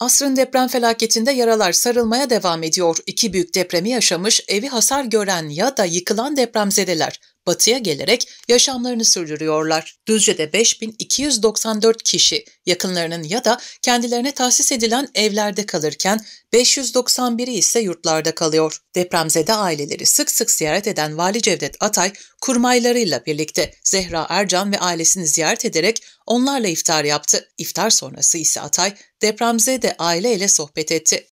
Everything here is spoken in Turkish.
Asrın deprem felaketinde yaralar sarılmaya devam ediyor. İki büyük depremi yaşamış, evi hasar gören ya da yıkılan depremzedeler batıya gelerek yaşamlarını sürdürüyorlar. Düzce'de 5294 kişi yakınlarının ya da kendilerine tahsis edilen evlerde kalırken 591'i ise yurtlarda kalıyor. Depremzede aileleri sık sık ziyaret eden Vali Cevdet Atay, kurmaylarıyla birlikte Zehra Ercan ve ailesini ziyaret ederek onlarla iftar yaptı. İftar sonrası ise Atay, depremzede aileyle sohbet etti.